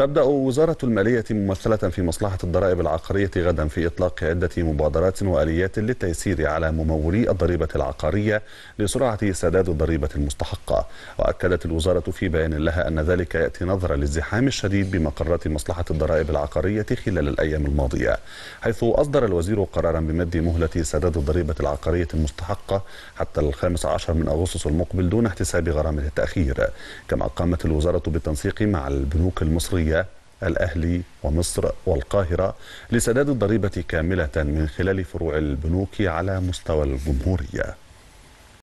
تبدأ وزارة المالية ممثلة في مصلحة الضرائب العقارية غدا في إطلاق عدة مبادرات وآليات للتيسير على ممولي الضريبة العقارية لسرعة سداد الضريبة المستحقة وأكدت الوزارة في بيان لها أن ذلك يأتي نظرا للزحام الشديد بمقرات مصلحة الضرائب العقارية خلال الأيام الماضية حيث أصدر الوزير قرارا بمد مهلة سداد الضريبة العقارية المستحقة حتى الخامس عشر من أغسطس المقبل دون احتساب غرامة التأخير كما قامت الوزارة بالتنسيق مع البنوك المصرية السعودية الأهلي ومصر والقاهرة لسداد الضريبة كاملة من خلال فروع البنوك على مستوى الجمهورية